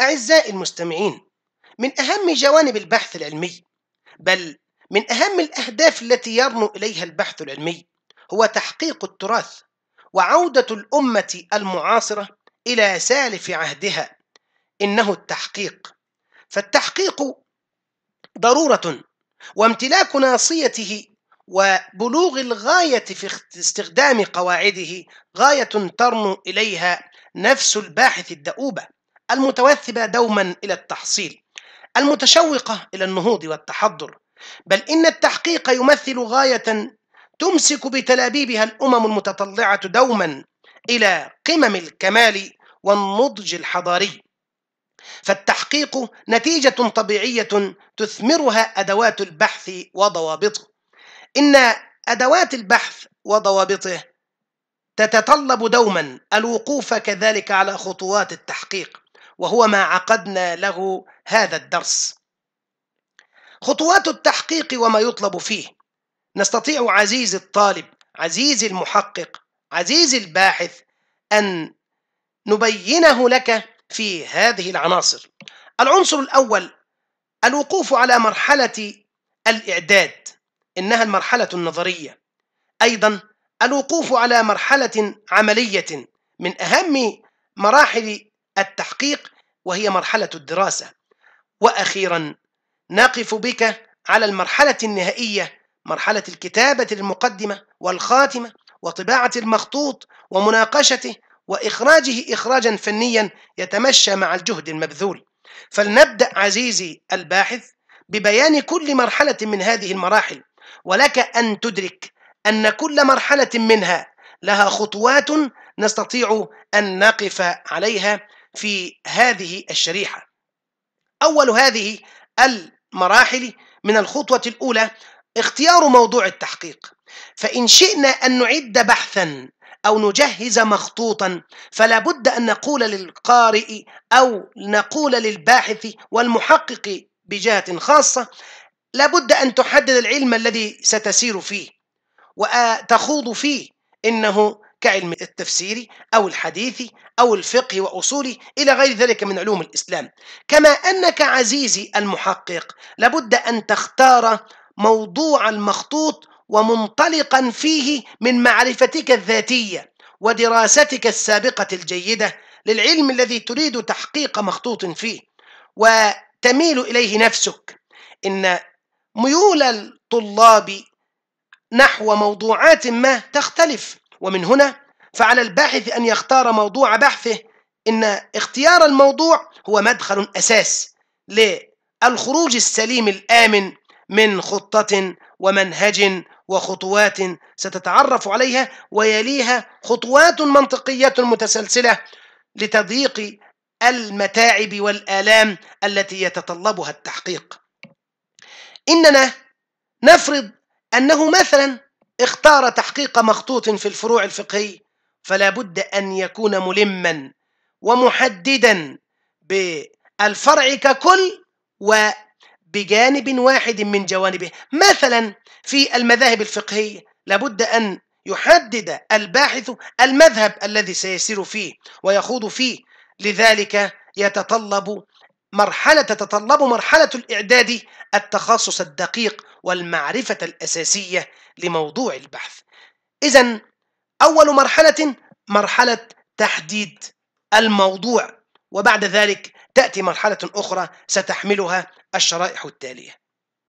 أعزائي المستمعين، من أهم جوانب البحث العلمي، بل من أهم الأهداف التي يرنو إليها البحث العلمي هو تحقيق التراث، وعودة الأمة المعاصرة إلى سالف عهدها، إنه التحقيق، فالتحقيق ضرورة، وامتلاك ناصيته وبلوغ الغاية في استخدام قواعده غاية ترنو إليها نفس الباحث الدؤوبة. المتوثبة دوما إلى التحصيل المتشوقة إلى النهوض والتحضر بل إن التحقيق يمثل غاية تمسك بتلابيبها الأمم المتطلعة دوما إلى قمم الكمال والنضج الحضاري فالتحقيق نتيجة طبيعية تثمرها أدوات البحث وضوابطه إن أدوات البحث وضوابطه تتطلب دوما الوقوف كذلك على خطوات التحقيق وهو ما عقدنا له هذا الدرس خطوات التحقيق وما يطلب فيه نستطيع عزيزي الطالب عزيزي المحقق عزيزي الباحث أن نبينه لك في هذه العناصر العنصر الأول الوقوف على مرحلة الإعداد إنها المرحلة النظرية أيضا الوقوف على مرحلة عملية من أهم مراحل التحقيق وهي مرحلة الدراسة وأخيرا نقف بك على المرحلة النهائية مرحلة الكتابة المقدمة والخاتمة وطباعة المخطوط ومناقشته وإخراجه إخراجا فنيا يتمشى مع الجهد المبذول فلنبدأ عزيزي الباحث ببيان كل مرحلة من هذه المراحل ولك أن تدرك أن كل مرحلة منها لها خطوات نستطيع أن نقف عليها في هذه الشريحة أول هذه المراحل من الخطوة الأولى اختيار موضوع التحقيق فإن شئنا أن نعد بحثا أو نجهز مخطوطا فلا بد أن نقول للقارئ أو نقول للباحث والمحقق بجهة خاصة لا بد أن تحدد العلم الذي ستسير فيه وتخوض فيه إنه كعلم التفسير أو الحديث أو الفقه وأصوله إلى غير ذلك من علوم الإسلام كما أنك عزيزي المحقق لابد أن تختار موضوع المخطوط ومنطلقا فيه من معرفتك الذاتية ودراستك السابقة الجيدة للعلم الذي تريد تحقيق مخطوط فيه وتميل إليه نفسك إن ميول الطلاب نحو موضوعات ما تختلف ومن هنا فعلى الباحث أن يختار موضوع بحثه إن اختيار الموضوع هو مدخل أساس للخروج السليم الآمن من خطة ومنهج وخطوات ستتعرف عليها ويليها خطوات منطقية متسلسلة لتضييق المتاعب والآلام التي يتطلبها التحقيق إننا نفرض أنه مثلا اختار تحقيق مخطوط في الفروع الفقهية فلا بد أن يكون ملما ومحددا بالفرع ككل وبجانب واحد من جوانبه مثلا في المذاهب الفقهية لابد أن يحدد الباحث المذهب الذي سيسير فيه ويخوض فيه لذلك يتطلب مرحلة تتطلب مرحلة الإعداد التخصص الدقيق والمعرفة الأساسية لموضوع البحث. إذا أول مرحلة مرحلة تحديد الموضوع وبعد ذلك تأتي مرحلة أخرى ستحملها الشرائح التالية